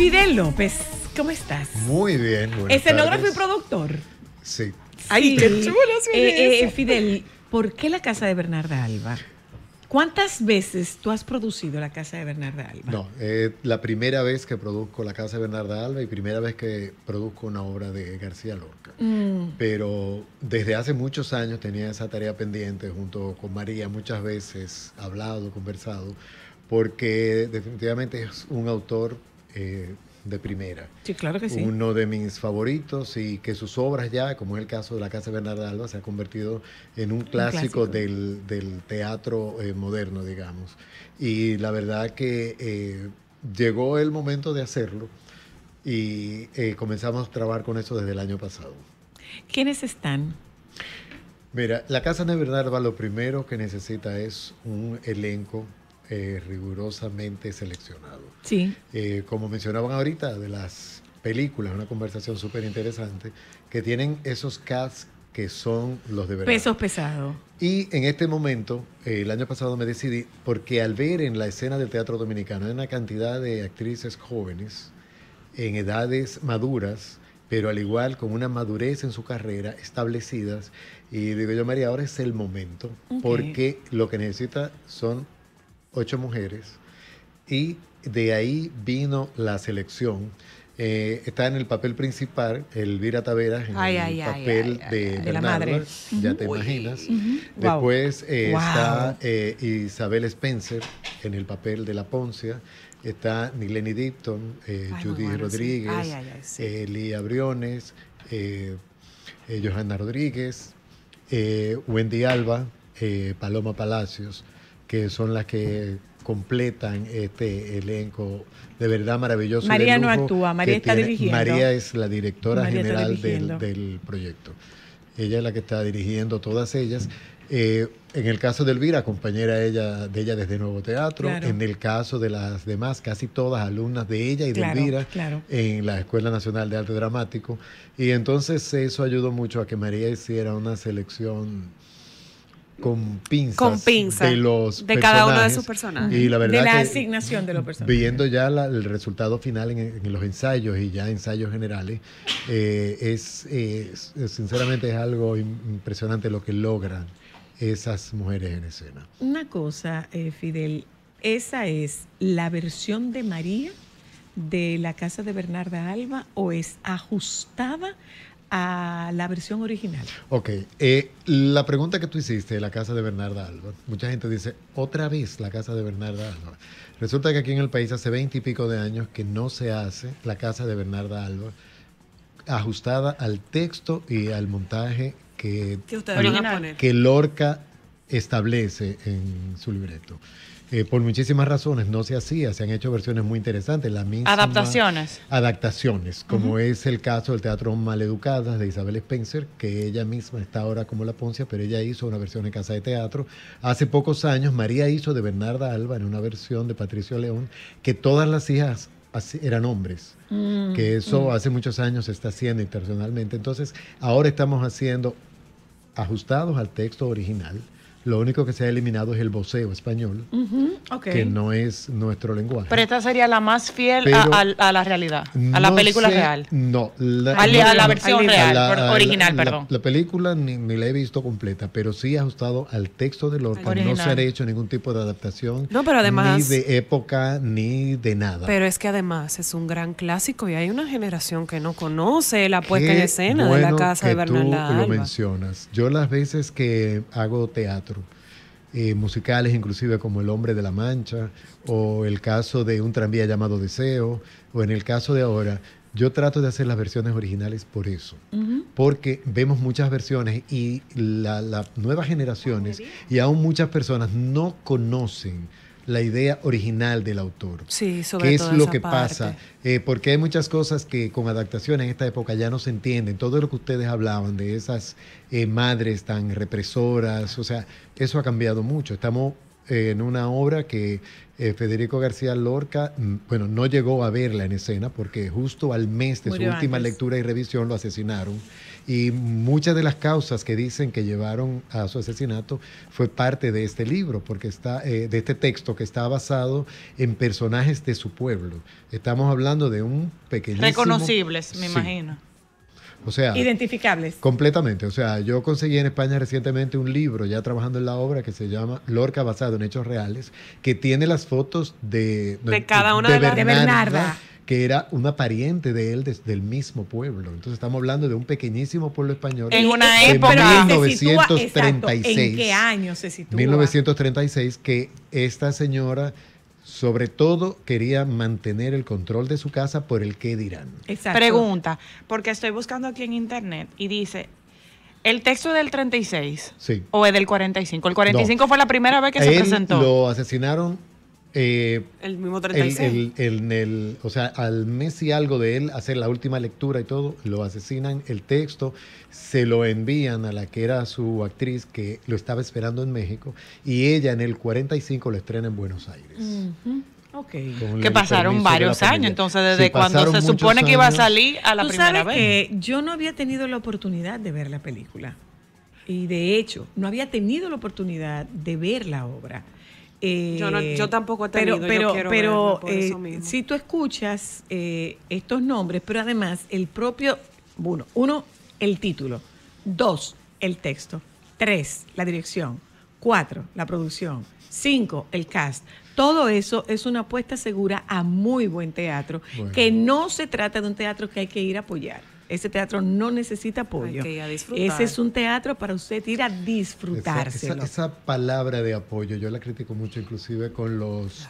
Fidel López, ¿cómo estás? Muy bien, Escenógrafo y productor. Sí. Ay, qué chulo, eh, eh, Fidel, ¿por qué la casa de Bernarda Alba? ¿Cuántas veces tú has producido La Casa de Bernarda Alba? No, eh, la primera vez que produzco La Casa de Bernarda Alba y primera vez que produzco una obra de García Lorca. Mm. Pero desde hace muchos años tenía esa tarea pendiente junto con María, muchas veces hablado, conversado, porque definitivamente es un autor eh, de primera. Sí, claro que sí. Uno de mis favoritos y que sus obras ya, como es el caso de la Casa de Bernarda Alba, se ha convertido en un clásico, Del, teatro eh, moderno, digamos. Y la verdad que eh, llegó el momento de hacerlo y comenzamos a trabajar con eso desde el año pasado. ¿Quiénes están? Mira, la Casa de Bernarda lo primero que necesita es un elenco eh, rigurosamente seleccionado. Sí. Eh, como mencionaban ahorita, de las películas, una conversación súper interesante, que tienen esos cats que son los de verdad. Pesos pesados. Y en este momento, eh, el año pasado me decidí, porque al ver en la escena del teatro dominicano hay una cantidad de actrices jóvenes, en edades maduras, pero al igual con una madurez en su carrera establecidas. Y digo yo, María, ahora es el momento, porque lo que necesita son ocho mujeres, y de ahí vino la selección. Eh, está en el papel principal Elvira Taveras, en el papel de, la madre. ya te imaginas. Después eh, está eh, Isabel Spencer en el papel de La Poncia. Está Nileni Dipton, Judy Rodríguez, Elia Lía Briones, Johanna Rodríguez, Wendy Alba, Paloma Palacios que son las que completan este elenco de verdad maravilloso. María no actúa, María está dirigiendo. María es la directora general del, proyecto. Ella es la que está dirigiendo todas ellas. Eh, en el caso de Elvira, compañera ella, de ella desde Nuevo Teatro. En el caso de las demás, casi todas alumnas de ella y de Elvira en la Escuela Nacional de Arte Dramático. Y entonces eso ayudó mucho a que María hiciera una selección con pinzas de los de cada una de sus personajes y la verdad de la asignación de los personajes viendo ya el resultado final en, los ensayos y ya ensayos generales eh, es, sinceramente es algo impresionante lo que logran esas mujeres en escena una cosa eh, Fidel esa es la versión de María de la casa de Bernarda Alba o es ajustada a la versión original. Ok, eh, la pregunta que tú hiciste de la casa de Bernarda Alba, mucha gente dice, otra vez la casa de Bernarda Alba. Resulta que aquí en el país hace veinte y pico de años que no se hace la casa de Bernarda Alba ajustada al texto y al montaje que, que Lorca establece en su libreto. Eh, por muchísimas razones no se hacía, se han hecho versiones muy interesantes, las misma adaptaciones. Adaptaciones, como es el caso del Teatro Maleducadas de Isabel Spencer, que ella misma está ahora como la Poncia, pero ella hizo una versión en Casa de Teatro. Hace pocos años María hizo de Bernarda Alba en una versión de Patricio León, que todas las hijas eran hombres, mm, que eso mm. hace muchos años se está haciendo internacionalmente. Entonces, ahora estamos haciendo ajustados al texto original, lo único que se ha eliminado es el voceo español, que no es nuestro lenguaje. Pero esta sería la más fiel a, la realidad, a la película real. No, a, la versión real, original, perdón. La, película ni, la he visto completa, pero sí ajustado al texto de Lorca. No se ha hecho ningún tipo de adaptación, no, pero además, ni de época, ni de nada. Pero es que además es un gran clásico y hay una generación que no conoce la puesta en escena de la casa de Bernal Tú lo mencionas. Yo las veces que hago teatro, eh, musicales, inclusive como El Hombre de la Mancha, o el caso de un tranvía llamado Deseo, o en el caso de ahora, yo trato de hacer las versiones originales por eso, porque vemos muchas versiones y las nuevas generaciones y aún muchas personas no conocen la idea original del autor. ¿Qué es lo que pasa? Eh, porque hay muchas cosas que con adaptación en esta época ya no se entienden. Todo lo que ustedes hablaban de esas eh, madres tan represoras, o sea, eso ha cambiado mucho. Estamos eh, en una obra que Federico García Lorca, mm, bueno, no llegó a verla en escena porque justo al mes de su última lectura y revisión lo asesinaron. Y muchas de las causas que dicen que llevaron a su asesinato fue parte de este libro, porque está, eh, de este texto que está basado en personajes de su pueblo. Estamos hablando de un pequeño. Reconocibles, me imagino. O sea, identificables. Completamente. O sea, yo conseguí en España recientemente un libro, ya trabajando en la obra, que se llama Lorca basado en hechos reales, que tiene las fotos de, de cada una de, las de Bernarda que era una pariente de él del mismo pueblo. Entonces estamos hablando de un pequeñísimo pueblo español. En una época. De 1936. ¿En qué año se sitúa? 1936, que esta señora sobre todo quería mantener el control de su casa por el que dirán. Exacto. Pregunta, porque estoy buscando aquí en internet y dice, ¿el texto del 36? Sí. ¿O es del 45? El 45 fue la primera vez que se presentó. Lo asesinaron eh, el mismo 36. o sea, al mes y algo de él hacer la última lectura y todo, lo asesinan, el texto se lo envían a la que era su actriz que lo estaba esperando en México y ella en el 45 lo estrena en Buenos Aires. Que pasaron varios años, entonces desde cuando se supone que iba a salir a la primera vez. yo no había tenido la oportunidad de ver la película y de hecho no había tenido la oportunidad de ver la obra yo, no, yo, eh, tampoco he tenido, pero, pero, pero eh, si tú escuchas eh, estos nombres, pero además el propio, bueno, uno, el título, dos, el texto, tres, la dirección, cuatro, la producción, cinco, el cast. Todo eso es una apuesta segura a muy buen teatro, que no se trata de un teatro que hay que ir a apoyar ese teatro no necesita apoyo. Ese es un teatro para usted ir a disfrutarse. Esa, palabra de apoyo, yo la critico mucho, inclusive con los. Eh,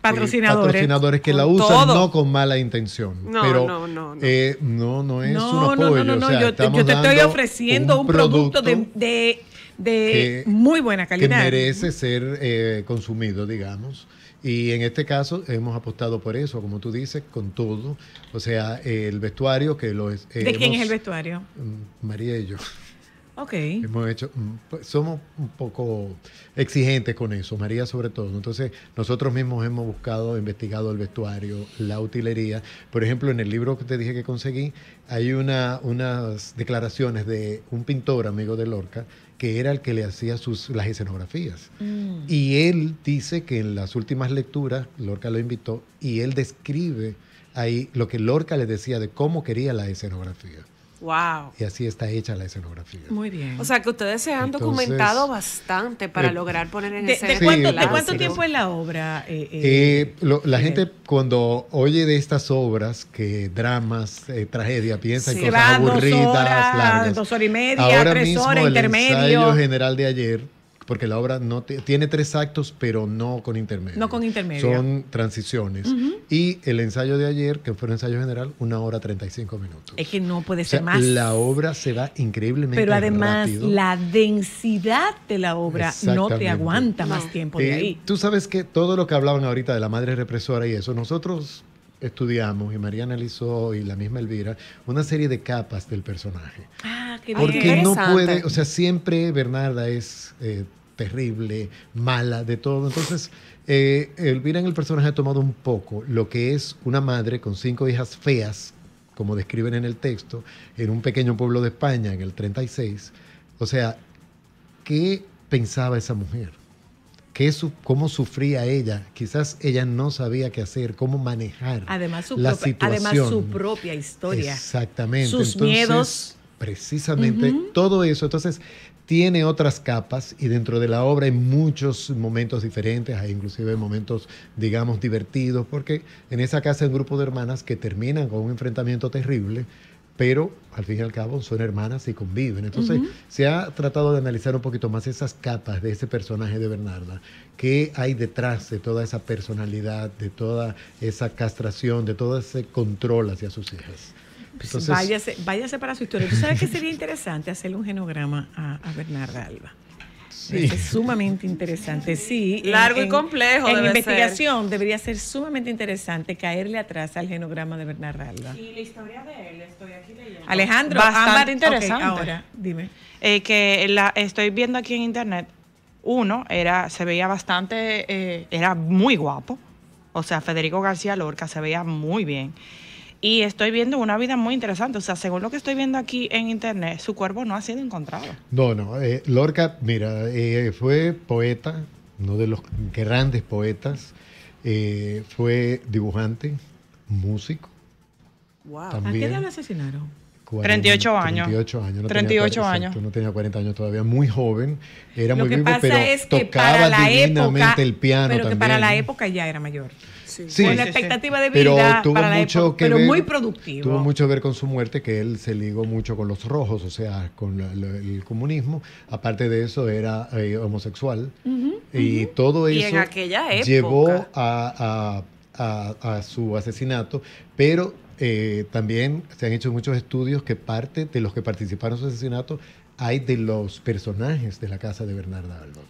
patrocinadores. que la usan no con mala intención. No, pero, no, no. No, eh, no, no es no, No, yo, te, estoy ofreciendo un producto, de, muy buena calidad. Que merece ser eh, consumido, digamos. Y en este caso hemos apostado por eso, como tú dices, con todo. O sea, el vestuario que lo... Eh, ¿De quién es el vestuario? Mm, María y yo. Ok. Hemos hecho, somos un poco exigentes con eso, María sobre todo. Entonces, nosotros mismos hemos buscado, investigado el vestuario, la utilería. Por ejemplo, en el libro que te dije que conseguí, hay una, unas declaraciones de un pintor amigo de Lorca que era el que le hacía sus, las escenografías. Mm. Y él dice que en las últimas lecturas, Lorca lo invitó, y él describe ahí lo que Lorca le decía de cómo quería la escenografía. Wow. Y así está hecha la escenografía. Muy bien. O sea que ustedes se han documentado bastante para eh, lograr poner en escena. ¿De cuánto, ¿De cuánto tiempo es la obra? Eh, eh, eh la gente cuando oye de estas obras, que dramas, eh, tragedia, piensa sí, en cosas aburridas, dos horas, largas. Dos horas y media, Ahora tres mismo, horas, el intermedio. general de ayer porque la obra no tiene tres actos, pero no con intermedio. No con intermedio. Son transiciones. Y el ensayo de ayer, que fue un ensayo general, una hora 35 minutos. Es que no puede ser más. La obra se va increíblemente Pero además, la densidad de la obra no te aguanta más tiempo de eh, ahí. Tú sabes que todo lo que hablaban ahorita de la madre represora y eso, nosotros estudiamos, y María analizó, y la misma Elvira, una serie de capas del personaje. Ah, qué Porque no puede, o sea, siempre Bernarda es eh, terrible, mala, de todo. Entonces, eh, Elvira en el personaje ha tomado un poco lo que es una madre con cinco hijas feas, como describen en el texto, en un pequeño pueblo de España, en el 36. O sea, ¿qué pensaba esa mujer? cómo sufría ella. Quizás ella no sabía qué hacer, cómo manejar además, su propia, historia. Exactamente. Sus miedos. Precisamente todo eso. Entonces, tiene otras capas y dentro de la obra hay muchos momentos diferentes, hay inclusive momentos, digamos, divertidos, porque en esa casa hay un grupo de hermanas que terminan con un enfrentamiento terrible, pero al fin y al cabo son hermanas y conviven. Entonces, se ha tratado de analizar un poquito más esas capas de ese personaje de Bernarda. ¿Qué hay detrás de toda esa personalidad, de toda esa castración, de todo ese control hacia sus hijas? Pues váyase, para su historia. ¿Tú sabes que sería interesante hacerle un genograma a Bernarda Alba? es sumamente interesante. Sí. Largo y complejo. En, investigación debería ser sumamente interesante caerle atrás al genograma de Bernard Alba. Y la historia de él, estoy aquí leyendo. Alejandro, bastante interesante. ahora, dime. Eh, que la, estoy viendo aquí en internet. Uno era, se veía bastante, eh, era muy guapo. O sea, Federico García Lorca se veía muy bien. Y estoy viendo una vida muy interesante. O sea, según lo que estoy viendo aquí en internet, su cuerpo no ha sido encontrado. No, no. Eh, Lorca, mira, eh, fue poeta, uno de los grandes poetas. Eh, fue dibujante, músico. Wow. También. ¿A qué edad asesinaron? 38 años. 38 años. No tenía, años. no tenía 40 años todavía, muy joven. Era muy que pasa pero es que tocaba el piano. Pero para la época ya era mayor con la expectativa de vida pero para pero muy productivo. Tuvo mucho que ver con su muerte, que él se ligó mucho con los rojos, o sea, con el comunismo. Aparte de eso, era eh, homosexual. y todo eso llevó a, su asesinato, pero eh, también se han hecho muchos estudios que parte de los que participaron en su asesinato hay de los personajes de la casa de Bernarda Aldo.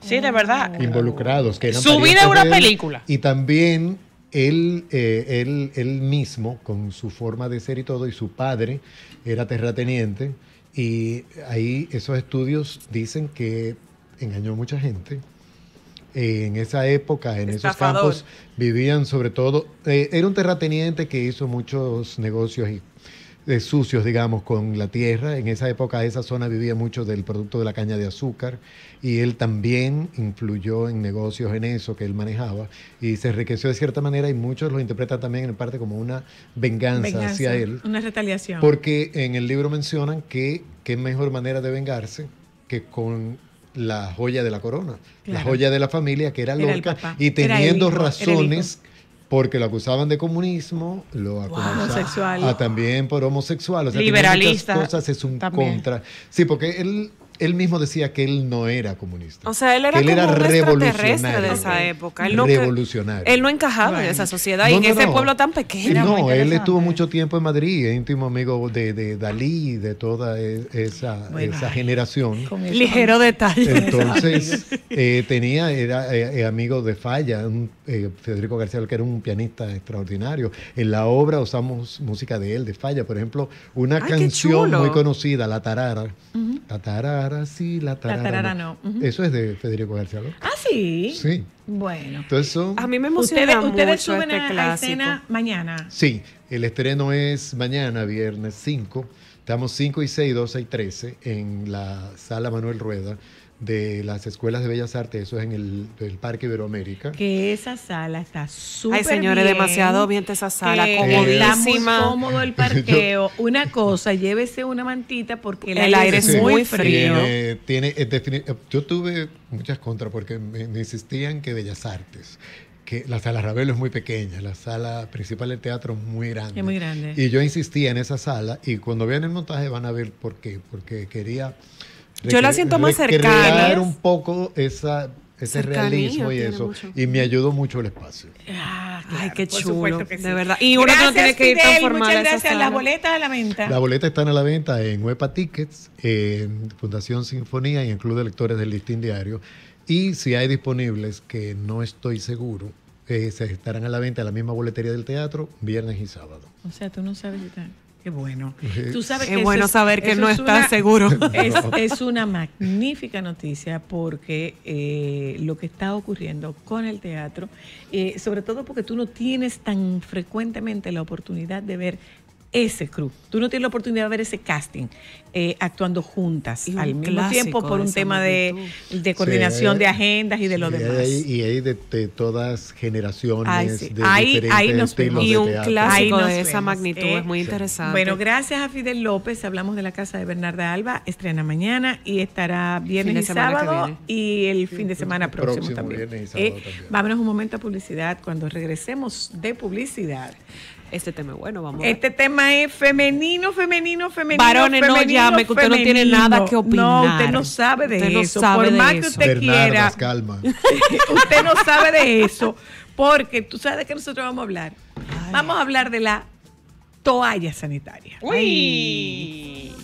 Sí, de verdad. Involucrados. Que Su vida es una película. Y también eh, él, él, mismo, con su forma de ser y todo, y su padre era terrateniente. Y ahí esos estudios dicen que engañó a mucha gente. en esa época, en esos campos, vivían sobre todo. Eh, era un terrateniente que hizo muchos negocios y sucios, digamos, con la tierra. En esa época esa zona vivía mucho del producto de la caña de azúcar y él también influyó en negocios en eso que él manejaba y se enriqueció de cierta manera y muchos lo interpretan también en parte como una venganza, hacia él. Una retaliación. Porque en el libro mencionan que qué mejor manera de vengarse que con la joya de la corona, la joya de la familia que era loca y teniendo razones porque lo acusaban de comunismo, lo acusaban también por homosexual, o sea, Liberalista. cosas es un contra. Sí, porque él él mismo decía que él no era comunista. O sea, él era, revolucionario de esa época. Él revolucionario. Él no encajaba en esa sociedad y en ese pueblo tan pequeño. No, él estuvo mucho tiempo en Madrid, eh, íntimo amigo de, Dalí, de toda e, esa, generación. Ligero detalle. Entonces, eh, tenía, era eh, amigo de Falla, Federico García, que era un pianista extraordinario. En la obra usamos música de él, de Falla. Por ejemplo, una canción muy conocida, La Tarara. La tarara, sí, la tarara. La no. Eso es de Federico García Lorca. Ah, sí. Sí. Bueno. Entonces A mí me emociona. Ustedes, mucho ustedes este suben a, la escena mañana. Sí, el estreno es mañana, viernes 5. Estamos 5 y 6, 12 y 13 en la sala Manuel Rueda de las escuelas de bellas artes, eso es en el, Parque Iberoamérica. Que esa sala está súper Ay, señores, demasiado bien esa sala, cómodísima. muy cómodo el parqueo. una cosa, llévese una mantita porque el, aire es muy frío. Tiene, yo tuve muchas contras porque me, insistían que bellas artes que la sala Ravelo es muy pequeña, la sala principal del teatro es muy grande. Es muy grande. Y yo insistía en esa sala y cuando vean el montaje van a ver por qué, porque quería yo la siento más cercana. un poco esa, ese realismo y eso. Y me ayudó mucho el espacio. Ah, Ay, qué chulo. De verdad. Y uno gracias, no tiene que ir tan formal. Muchas gracias. Las boletas a la venta. Las boletas están a la venta en Huepa Tickets, en Fundación Sinfonía y en Club de Lectores del Listín Diario. Y si hay disponibles, que no estoy seguro, eh, se estarán a la venta en la misma boletería del teatro, viernes y sábado. O sea, tú no sabes qué tal. Qué bueno. es bueno saber que no estás seguro. Es, una magnífica noticia porque eh, lo que está ocurriendo con el teatro, eh, sobre todo porque tú no tienes tan frecuentemente la oportunidad de ver ese crew. Tú no tienes la oportunidad de ver ese casting eh, actuando juntas al mismo tiempo por un tema de, coordinación de agendas y de lo demás. y hay de, todas generaciones. de ahí, ahí nos vemos. Y un clásico de esa magnitud es muy eh, interesante. Bueno, gracias a Fidel López. Hablamos de la casa de Bernarda Alba. Estrena mañana y estará viernes y sábado y el fin de semana próximo, también. también. Vámonos un momento a publicidad. Cuando regresemos de publicidad este tema es bueno, vamos. Este tema es femenino, femenino, femenino. Varones, no llame, que usted no tiene nada que opinar. No, usted no sabe de eso. Por más que usted quiera. calma. usted no sabe de eso. Porque tú sabes de qué nosotros vamos a hablar. Vamos a hablar de la toalla sanitaria. Uy.